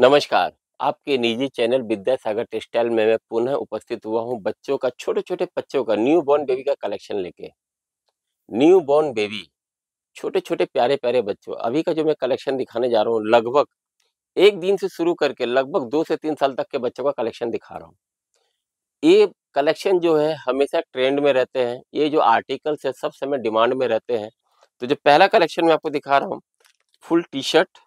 नमस्कार आपके निजी चैनल विद्यासागर टेक्सटाइल में मैं पुनः उपस्थित हुआ हूं बच्चों का छोटे छोटे बच्चों का न्यू बॉर्न बेबी का कलेक्शन लेके न्यू बॉर्न बेबी छोटे छोटे प्यारे प्यारे बच्चों अभी का जो मैं कलेक्शन दिखाने जा रहा हूँ लगभग एक दिन से शुरू करके लगभग दो से तीन साल तक के बच्चों का कलेक्शन दिखा रहा हूँ ये कलेक्शन जो है हमेशा ट्रेंड में रहते हैं ये जो आर्टिकल्स है सब समय डिमांड में रहते हैं तो जो पहला कलेक्शन मैं आपको दिखा रहा हूँ फुल टी शर्ट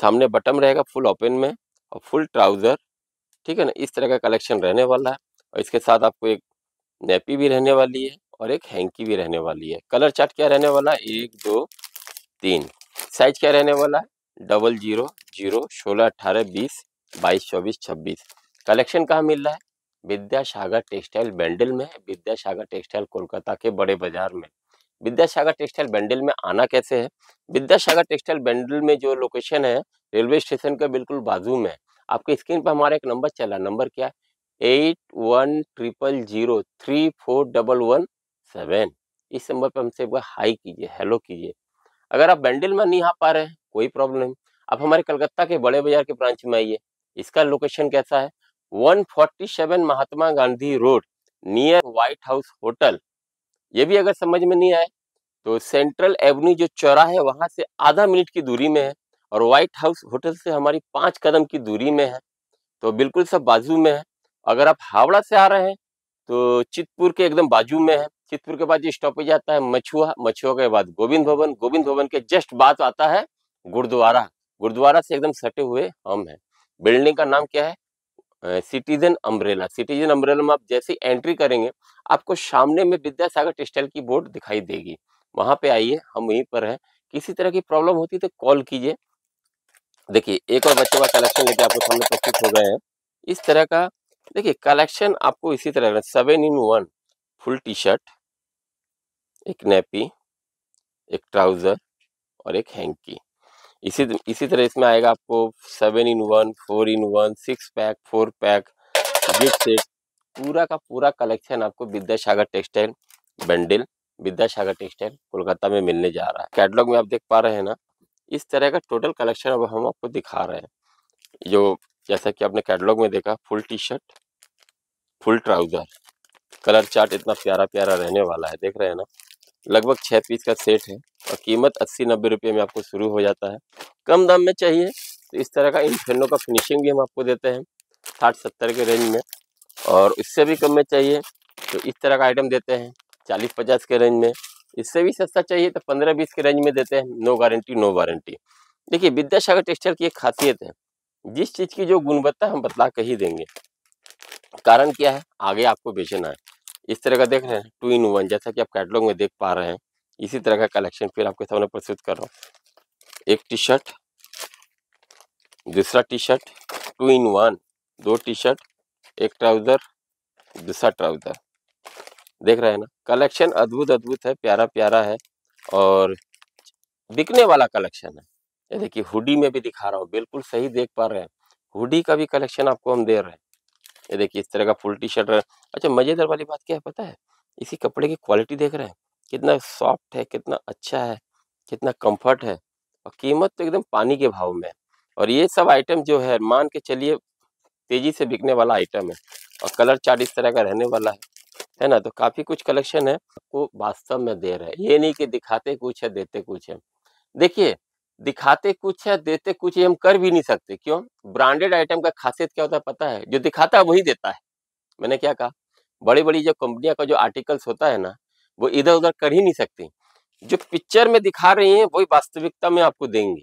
सामने बटम रहेगा फुल ओपन में और फुल ट्राउज़र ठीक है ना इस तरह का कलेक्शन रहने वाला है और इसके साथ आपको एक नेपी भी रहने वाली है और एक हैंकी भी रहने वाली है कलर चार्ट क्या रहने वाला है एक दो तीन साइज क्या रहने वाला है डबल जीरो जीरो सोलह अट्ठारह बीस बाईस चौबीस छब्बीस कलेक्शन कहाँ मिल रहा है विद्यासागर टेक्सटाइल बैंडल में विद्यासागर टेक्सटाइल कोलकाता के बड़े बाजार में विद्यासागर टेक्सटाइल बैंडल में आना कैसे है विद्यासागर टेक्सटाइल बैंडल में जो लोकेशन है रेलवे स्टेशन के बिल्कुल बाजू में आपके स्क्रीन पर हमारा एक नंबर चला नंबर क्या है eight one triple zero three four double one seven इस नंबर पर हमसे हाई कीजिए हेलो कीजिए अगर आप बैंडल में नहीं आ पा रहे हैं कोई प्रॉब्लम नहीं आप हमारे कलकत्ता के बड़े बाजार के ब्रांच में आइए इसका लोकेशन कैसा है 147 Mahatma Gandhi road near White House hotel ये भी अगर समझ में नहीं आए तो सेंट्रल एवेन्यू जो चौरा है वहाँ से आधा मिनट की दूरी में है और व्हाइट हाउस होटल से हमारी पाँच कदम की दूरी में है तो बिल्कुल सब बाजू में है अगर आप हावड़ा से आ रहे हैं तो चितपुर के एकदम बाजू में है चितपुर के बाद जो स्टॉपेज आता है मछुआ मछुआ के बाद गोविंद भवन गोविंद भवन के जस्ट बाद आता है गुरुद्वारा गुरुद्वारा से एकदम सटे हुए हम हैं बिल्डिंग का नाम क्या है सिटीजन अम्ब्रेला सिटीजन अम्ब्रेला में आप जैसे एंट्री करेंगे आपको सामने में विद्यासागर टेक्सटाइल की बोर्ड दिखाई देगी वहां पे आइए हम वहीं पर हैं किसी तरह की प्रॉब्लम होती है तो कॉल कीजिए देखिए एक और बच्चों का कलेक्शन लेके आपको सामने प्रस्तुत हो गए हैं इस तरह का देखिए कलेक्शन आपको इसी तरह seven in one full T shirt एक नेपी एक ट्राउज़र और एक हैंकी इसी इसी तरह इसमें आएगा आपको seven in one four in one six pack four pack gift set पूरा का पूरा कलेक्शन आपको विद्यासागर टेक्सटाइल बंडल विद्यासागर टेक्सटाइल कोलकाता में मिलने जा रहा है कैटलॉग में आप देख पा रहे हैं ना इस तरह का टोटल कलेक्शन अब हम आपको दिखा रहे हैं जो जैसा कि आपने कैटलॉग में देखा full T shirt full trouser colour chart इतना प्यारा प्यारा रहने वाला है देख रहे हैं ना लगभग छः पीस का सेट है और कीमत अस्सी नब्बे रुपये में आपको शुरू हो जाता है कम दाम में चाहिए तो इस तरह का इन्फेनो का फिनिशिंग भी हम आपको देते हैं साठ सत्तर के रेंज में और इससे भी कम में चाहिए तो इस तरह का आइटम देते हैं चालीस पचास के रेंज में इससे भी सस्ता चाहिए तो पंद्रह बीस के रेंज में देते हैं नो गारंटी नो वारंटी देखिए विद्यासागर टेक्सटाइल की एक खासियत है जिस चीज़ की जो गुणवत्ता हम बतला के ही देंगे कारण क्या है आगे आपको बेचना है इस तरह का देख रहे हैं टू इन वन जैसा कि आप कैटलॉग में देख पा रहे हैं इसी तरह का कलेक्शन फिर आपके सामने प्रस्तुत कर रहा हूँ एक टी शर्ट दूसरा T shirt two in one दो टी शर्ट एक ट्राउज़र दूसरा ट्राउज़र देख रहे हैं ना कलेक्शन अद्भुत अद्भुत है प्यारा प्यारा है और बिकने वाला कलेक्शन है ये देखिए हुडी में भी दिखा रहा हूँ बिल्कुल सही देख पा रहे हैं हुडी का भी कलेक्शन आपको हम दे रहे हैं ये देखिए इस तरह का फुल टी शर्ट अच्छा मज़ेदार वाली बात क्या है पता है इसी कपड़े की क्वालिटी देख रहे हैं कितना सॉफ्ट है कितना अच्छा है कितना कम्फर्ट है और कीमत तो एकदम पानी के भाव में है और ये सब आइटम जो है मान के चलिए तेज़ी से बिकने वाला आइटम है और कलर चार्ट इस तरह का रहने वाला है है ना तो काफ़ी कुछ कलेक्शन है आपको वास्तव में दे रहे हैं ये नहीं कि दिखाते कुछ है देते कुछ है देखिए दिखाते कुछ है देते कुछ है हम कर भी नहीं सकते क्यों ब्रांडेड आइटम का खासियत क्या होता है पता है जो दिखाता है वही देता है मैंने क्या कहा बड़ी बड़ी जो कंपनियां का जो आर्टिकल्स होता है ना वो इधर उधर कर ही नहीं सकती जो पिक्चर में दिखा रही है वही वास्तविकता में आपको देंगे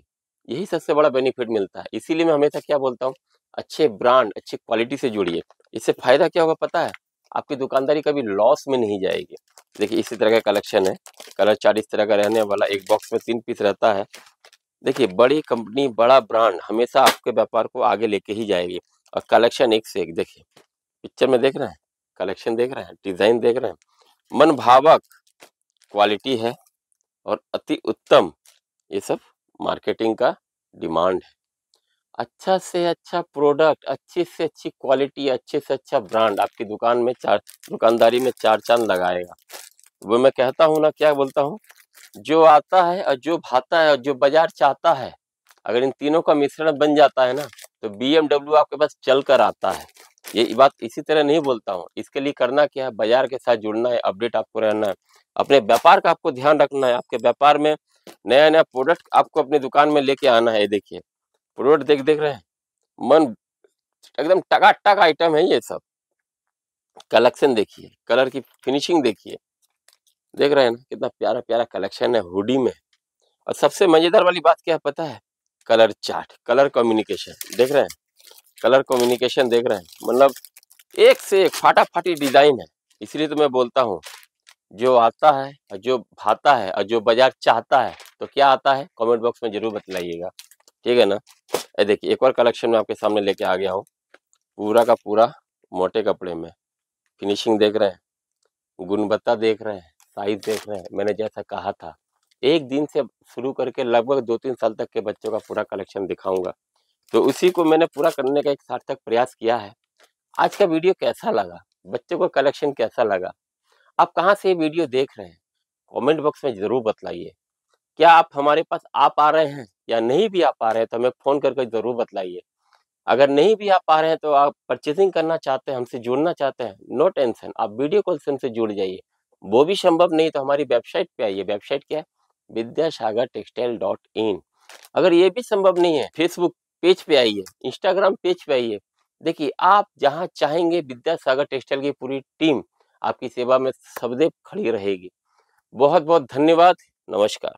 यही सबसे बड़ा बेनिफिट मिलता है इसीलिए मैं हमेशा क्या बोलता हूँ अच्छे ब्रांड अच्छी क्वालिटी से जुड़िए इससे फायदा क्या होगा पता है आपकी दुकानदारी कभी लॉस में नहीं जाएगी देखिए इसी तरह का कलेक्शन है कलर चार्ट इस तरह का रहने वाला एक बॉक्स में तीन पीस रहता है देखिए बड़ी कंपनी बड़ा ब्रांड हमेशा आपके व्यापार को आगे लेके ही जाएगी और कलेक्शन एक से एक देखिए पिक्चर में देख रहे हैं कलेक्शन देख रहे हैं डिज़ाइन देख रहे हैं मन भावक क्वालिटी है और अति उत्तम ये सब मार्केटिंग का डिमांड है अच्छा से अच्छा प्रोडक्ट अच्छी से अच्छी क्वालिटी अच्छे से अच्छा ब्रांड आपकी दुकान में चार दुकानदारी में चार चांद लगाएगा वो मैं कहता हूँ ना क्या बोलता हूँ जो आता है और जो भाता है और जो बाजार चाहता है अगर इन तीनों का मिश्रण बन जाता है ना तो बी आपके पास चल कर आता है ये बात इसी तरह नहीं बोलता हूँ इसके लिए करना क्या है बाजार के साथ जुड़ना है अपडेट आपको रहना है अपने व्यापार का आपको ध्यान रखना है आपके व्यापार में नया नया प्रोडक्ट आपको अपनी दुकान में लेके आना है देखिए प्रोडक्ट देख देख रहे हैं मन एकदम टकाटक आइटम है ये सब कलेक्शन देखिए कलर की फिनिशिंग देखिए देख रहे हैं ना कितना प्यारा प्यारा कलेक्शन है हुडी में और सबसे मजेदार वाली बात क्या पता है कलर चार्ट कलर कम्युनिकेशन देख रहे हैं कलर कम्युनिकेशन देख रहे हैं मतलब एक से एक फाटाफाटी डिजाइन है इसलिए तो मैं बोलता हूँ जो आता है जो भाता है और जो बाजार चाहता है तो क्या आता है कमेंट बॉक्स में जरूर बतलाइएगा ठीक है ना ये देखिए एक और कलेक्शन में आपके सामने लेके आ गया हूँ पूरा का पूरा मोटे कपड़े में फिनिशिंग देख रहे हैं गुणवत्ता देख रहे हैं साइज देख रहे हैं मैंने जैसा कहा था एक दिन से शुरू करके लगभग दो तीन साल तक के बच्चों का पूरा कलेक्शन दिखाऊंगा तो उसी को मैंने पूरा करने का एक सार्थक प्रयास किया है आज का वीडियो कैसा लगा बच्चों का कलेक्शन कैसा लगा आप कहाँ से ये वीडियो देख रहे हैं कमेंट बॉक्स में ज़रूर बतलाइए क्या आप हमारे पास आ पा रहे हैं या नहीं भी आ पा रहे हैं तो हमें फ़ोन करके ज़रूर बतलाइए अगर नहीं भी आ पा रहे हैं तो आप परचेसिंग करना चाहते हैं हमसे जुड़ना चाहते हैं नो टेंशन आप वीडियो कॉल से हमसे जुड़ जाइए वो भी संभव नहीं तो हमारी वेबसाइट पे आइए वेबसाइट क्या है विद्यासागर टेक्सटाइल डॉट इन अगर ये भी संभव नहीं है फेसबुक पेज पे आइए इंस्टाग्राम पेज पे आइए देखिए आप जहाँ चाहेंगे विद्यासागर टेक्सटाइल की पूरी टीम आपकी सेवा में सबदेव खड़ी रहेगी बहुत बहुत धन्यवाद नमस्कार